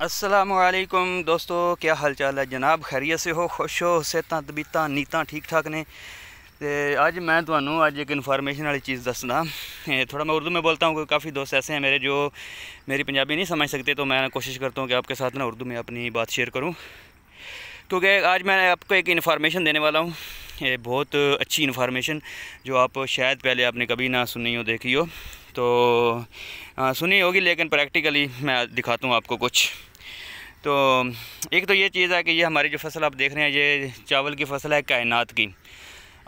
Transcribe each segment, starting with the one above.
असलकुम दोस्तों क्या हाल चाल है जनाब खैरियत से हो खुश हो सेहत तबीत नीत ठीक ठाक ने ते अज मैं ਤੁਹਾਨੂੰ अज एक ਇਨਫੋਰਮੇਸ਼ਨ वाली चीज़ दसना थोड़ा मैं उर्दू में बोलता हूँ क्योंकि काफ़ी दोस्त ऐसे हैं मेरे जो मेरी पंजाबी नहीं समझ सकते तो मैं कोशिश करता हूँ कि आपके साथ ना उर्दू में अपनी बात शेयर करूँ क्योंकि तो आज मैं आपको एक इन्फॉर्मेशन देने वाला हूँ ये बहुत अच्छी इन्फॉर्मेशन जो आप शायद पहले आपने कभी ना सुनी हो देखी हो तो आ, सुनी होगी लेकिन प्रैक्टिकली मैं दिखाता हूँ आपको कुछ तो एक तो ये चीज़ है कि ये हमारी जो फसल आप देख रहे हैं ये चावल की फसल है कायनात की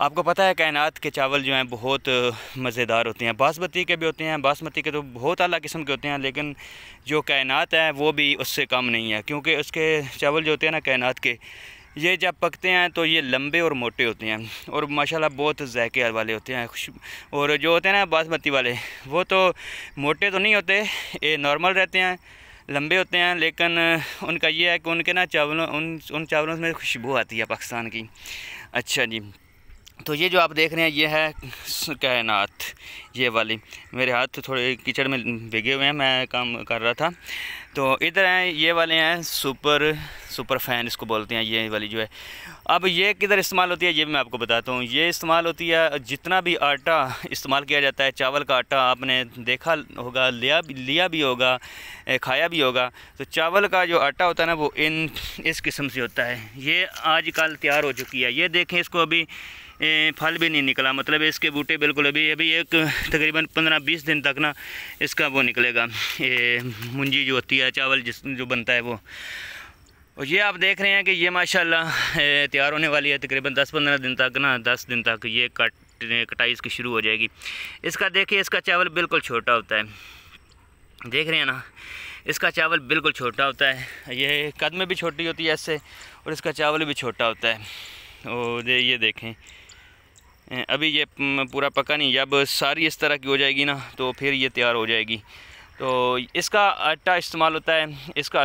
आपको पता है कायनात के चावल जो हैं बहुत मज़ेदार होते हैं बासमती के भी होते हैं बासमती के तो बहुत अला किस्म के होते हैं लेकिन जो कायनात है वो भी उससे कम नहीं है क्योंकि उसके चावल जो होते हैं ना कायनात के ये जब पकते हैं तो ये लंबे और मोटे होते हैं और माशाल्लाह बहुत जायके वाले होते हैं खुश और जो होते हैं ना बासमती वाले वो तो मोटे तो नहीं होते ये नॉर्मल रहते हैं लंबे होते हैं लेकिन उनका ये है कि उनके ना चावलों उन उन चावलों में खुशबू आती है पाकिस्तान की अच्छा जी तो ये जो आप देख रहे हैं ये है कायनात ये वाली मेरे हाथ थोड़े कीचड़ में भिगे हुए हैं मैं काम कर रहा था तो इधर हैं ये वाले हैं सुपर सुपर फैन इसको बोलते हैं ये वाली जो है अब ये किधर इस्तेमाल होती है ये मैं आपको बताता हूँ ये इस्तेमाल होती है जितना भी आटा इस्तेमाल किया जाता है चावल का आटा आपने देखा होगा लिया भी लिया भी होगा खाया भी होगा तो चावल का जो आटा होता है ना वो इन इस किस्म से होता है ये आजकल तैयार हो चुकी है ये देखें इसको अभी फल भी नहीं निकला मतलब इसके बूटे बिल्कुल अभी अभी एक तकरीबन पंद्रह बीस दिन तक ना इसका वो निकलेगा ये मुंजी जो होती है चावल जिस जो बनता है वो और ये आप देख रहे हैं कि ये माशाल्लाह तैयार होने वाली है तकरीबन दस पंद्रह दिन तक ना दस दिन तक ये कट कटाई इसकी शुरू हो जाएगी इसका देखिए इसका चावल बिल्कुल छोटा होता है देख रहे हैं ना इसका चावल बिल्कुल छोटा होता है ये कदम भी छोटी होती है ऐसे और इसका चावल भी छोटा होता है और ये देखें अभी ये पूरा पका नहीं जब सारी इस तरह की हो जाएगी ना तो फिर ये तैयार हो जाएगी तो इसका आटा इस्तेमाल होता है इसका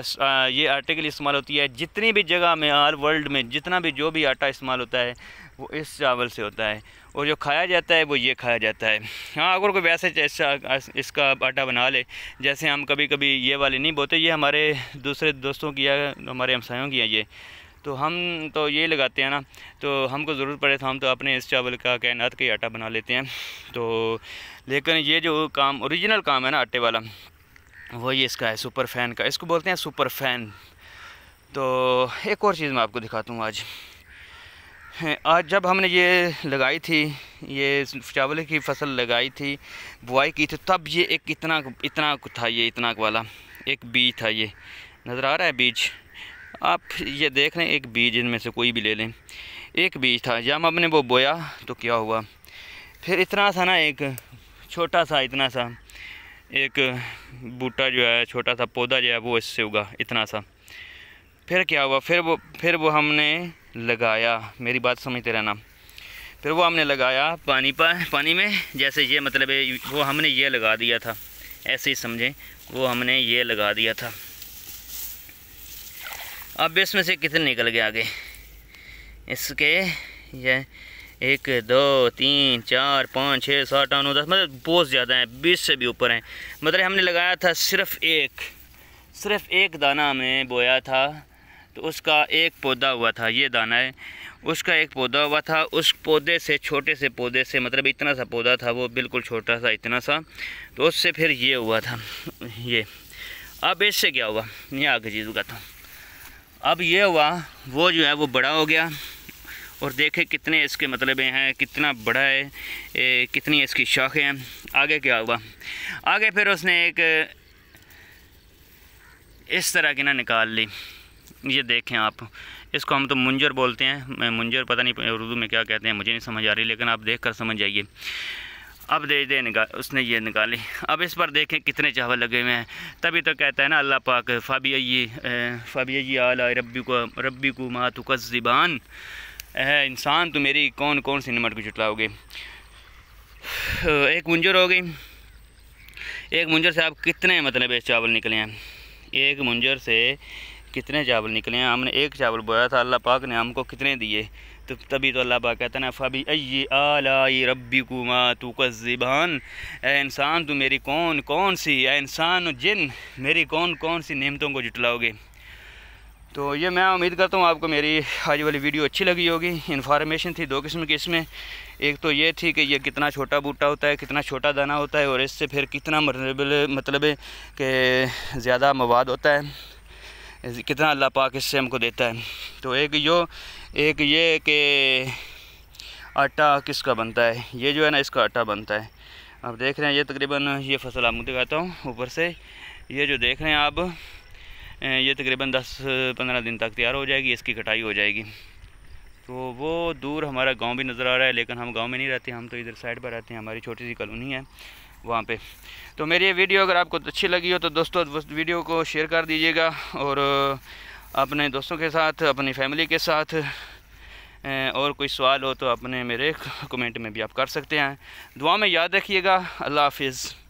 ये आटे के लिए इस्तेमाल होती है जितनी भी जगह में आल वर्ल्ड में जितना भी जो भी आटा इस्तेमाल होता है वो इस चावल से होता है और जो खाया जाता है वो ये खाया जाता है हाँ अगर कोई वैसे इसका आटा बना ले जैसे हम कभी कभी ये वाले नहीं बोते ये हमारे दूसरे दोस्तों की या हमारे हमसायों की है ये तो हम तो ये लगाते हैं ना तो हमको ज़रूरत पड़े तो हम तो अपने इस चावल का कैनात का आटा बना लेते हैं तो लेकिन ये जो काम ओरिजिनल काम है ना आटे वाला वही इसका है सुपर फैन का इसको बोलते हैं सुपर फैन तो एक और चीज़ मैं आपको दिखाता हूँ आज आज जब हमने ये लगाई थी ये चावल की फसल लगाई थी बुआई की थी तब ये एक इतना इतना था ये इतना वाला एक बीज था ये नज़र आ रहा है बीज आप ये देख लें एक बीज इनमें से कोई भी ले लें एक बीज था जब हमने वो बोया तो क्या हुआ फिर इतना सा ना एक छोटा सा इतना सा एक बूटा जो है छोटा सा पौधा जो है वो इससे उगा इतना सा फिर क्या हुआ फिर वो फिर वो हमने लगाया मेरी बात समझते रहना फिर वो हमने लगाया पानी पा पानी में जैसे ये मतलब है वो हमने ये लगा दिया था ऐसे ही समझें वो हमने ये लगा दिया था अब इसमें से कितने निकल गए आगे इसके ये एक दो तीन चार पाँच छः सात आठ नौ दस मतलब बहुत ज़्यादा हैं बीस से भी ऊपर हैं मतलब हमने लगाया था सिर्फ एक सिर्फ एक दाना हमने बोया था तो उसका एक पौधा हुआ था ये दाना है उसका एक पौधा हुआ था उस पौधे से छोटे से पौधे से मतलब इतना सा पौधा था वो बिल्कुल छोटा सा इतना सा तो उससे फिर ये हुआ था ये अब इससे क्या हुआ मैं आगे चीज़ उगाता हूँ अब ये हुआ वो जो है वो बड़ा हो गया और देखें कितने इसके मतलब हैं कितना बड़ा है ए, कितनी इसकी शाखें हैं आगे क्या हुआ आगे फिर उसने एक इस तरह की ना निकाल ली ये देखें आप इसको हम तो मुंजर बोलते हैं मुंजर पता नहीं उर्दू में क्या कहते हैं मुझे नहीं समझ आ रही लेकिन आप देख कर समझ जाइए अब दे दे निकाल उसने ये निकाली अब इस पर देखें कितने चावल लगे हुए हैं तभी तो कहता है ना अल्लाह पाक फ़ाबियी फ़ाबियी आला रबी को रब्बी को मातुक है इंसान तो मेरी कौन कौन सी नमट को जुटलाओगे एक मुंजर हो गई एक मुंजर से आप कितने मतलब इस चावल निकले हैं एक मुंजर से कितने चावल निकले हैं हमने एक चावल बोया था अल्लाह पाक ने हमको कितने दिए तो तभी तो अल्लाह पाक कहता ना फ़बी अय आलाई रबी कुमा तू कज़िबान ए इंसान तू मेरी कौन कौन सी ए इंसान जिन मेरी कौन कौन सी नियमतों को जुटलाओगे तो ये मैं उम्मीद करता हूँ आपको मेरी आज वाली वीडियो अच्छी लगी होगी इन्फॉर्मेशन थी दो किस्म की इसमें एक तो ये थी कि ये कितना छोटा बूटा होता है कितना छोटा दाना होता है और इससे फिर कितना मतलब मतलब कि ज़्यादा मवाद होता है कितना अल्लाह पाक इससे हमको देता है तो एक यो एक ये कि आटा किसका बनता है ये जो है ना इसका आटा बनता है आप देख रहे हैं ये तकरीबन ये फसल आपको दिखाता हूँ ऊपर से ये जो देख रहे हैं आप ये तकरीबन 10-15 दिन तक तैयार हो जाएगी इसकी कटाई हो जाएगी तो वो दूर हमारा गांव भी नज़र आ रहा है लेकिन हम गांव में नहीं रहते हम तो इधर साइड पर रहते हैं हमारी छोटी सी कॉलोनी है वहाँ पे तो मेरी ये वीडियो अगर आपको अच्छी लगी हो तो दोस्तों वीडियो को शेयर कर दीजिएगा और अपने दोस्तों के साथ अपनी फैमिली के साथ और कोई सवाल हो तो अपने मेरे कमेंट में भी आप कर सकते हैं दुआ में याद रखिएगा अल्लाह हाफिज़